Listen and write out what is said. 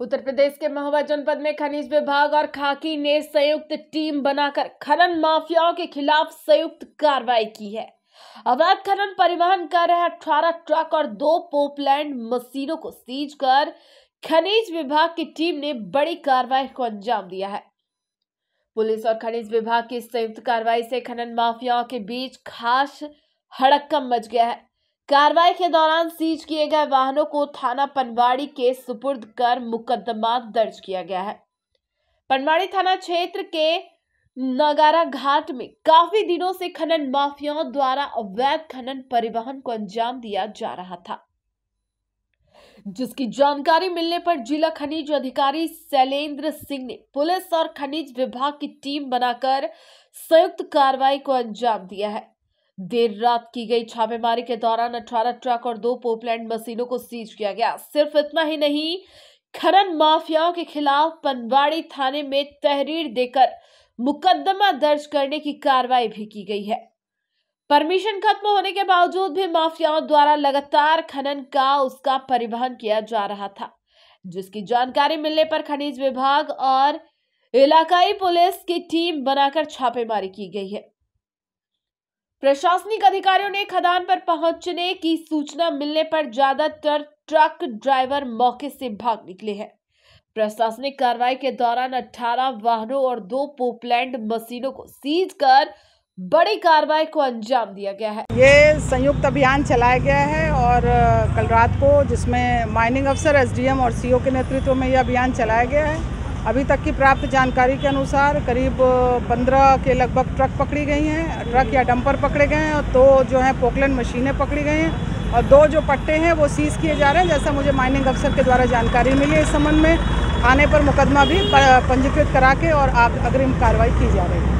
उत्तर प्रदेश के महोबा जनपद में खनिज विभाग और खाकी ने संयुक्त टीम बनाकर खनन माफियाओं के खिलाफ संयुक्त कार्रवाई की है अवैध खनन परिवहन कर रहे अठारह ट्रक और दो पोपलैंड मशीनों को सीज कर खनिज विभाग की टीम ने बड़ी कार्रवाई को अंजाम दिया है पुलिस और खनिज विभाग की संयुक्त कार्रवाई से खनन माफियाओं के बीच खास हड़कम मच गया है कार्रवाई के दौरान सीज किए गए वाहनों को थाना पनवाड़ी के सुपुर्द कर मुकदमा दर्ज किया गया है पनवाड़ी थाना क्षेत्र के नगारा घाट में काफी दिनों से खनन माफियाओं द्वारा अवैध खनन परिवहन को अंजाम दिया जा रहा था जिसकी जानकारी मिलने पर जिला खनिज अधिकारी शैलेंद्र सिंह ने पुलिस और खनिज विभाग की टीम बनाकर संयुक्त कार्रवाई को अंजाम दिया है देर रात की गई छापेमारी के दौरान अठारह ट्रक और दो पोपलैंड मशीनों को सीज किया गया सिर्फ इतना ही नहीं खनन माफियाओं के खिलाफ पनवाड़ी थाने में तहरीर देकर मुकदमा दर्ज करने की कार्रवाई भी की गई है परमिशन खत्म होने के बावजूद भी माफियाओं द्वारा लगातार खनन का उसका परिवहन किया जा रहा था जिसकी जानकारी मिलने पर खनिज विभाग और इलाकाई पुलिस की टीम बनाकर छापेमारी की गई है प्रशासनिक अधिकारियों ने खदान पर पहुंचने की सूचना मिलने पर ज्यादातर ट्रक ड्राइवर मौके से भाग निकले हैं प्रशासनिक कार्रवाई के दौरान 18 वाहनों और दो पोपलैंड मशीनों को सीज कर बड़ी कार्रवाई को अंजाम दिया गया है ये संयुक्त अभियान चलाया गया है और कल रात को जिसमें माइनिंग अफसर एसडीएम और सीओ के नेतृत्व में यह अभियान चलाया गया है अभी तक की प्राप्त जानकारी के अनुसार करीब पंद्रह के लगभग ट्रक पकड़ी गई हैं ट्रक या डंपर पकड़े गए हैं और दो जो हैं पोकलैंड मशीनें पकड़ी गई हैं और दो जो पट्टे हैं वो सीज़ किए जा रहे हैं जैसा मुझे माइनिंग अफसर के द्वारा जानकारी मिली इस संबंध में आने पर मुकदमा भी पंजीकृत करा के और अग्रिम कार्रवाई की जा रही है